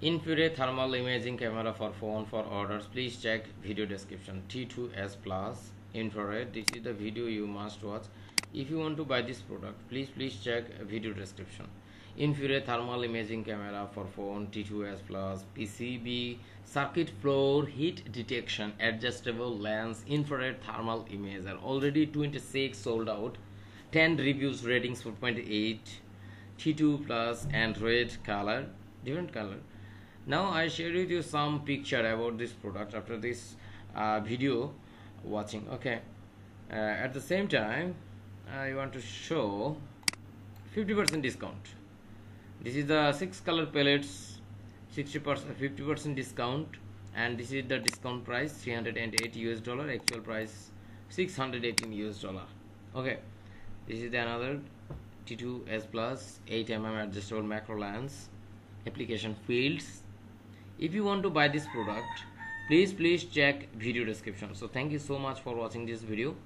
Infrared thermal imaging camera for phone for orders. Please check video description. T2S Plus infrared. This is the video you must watch. If you want to buy this product, please please check video description. Infrared thermal imaging camera for phone T2S Plus PCB circuit floor heat detection adjustable lens infrared thermal imager already 26 sold out 10 reviews ratings 4.8 T2 plus and red color different color now i share with you some picture about this product after this uh, video watching okay uh, at the same time i want to show 50 percent discount this is the six color palettes 60 percent 50 percent discount and this is the discount price 308 us dollar actual price 618 us dollar okay this is the another t2s plus 8mm adjustable macro lens application fields if you want to buy this product please please check video description so thank you so much for watching this video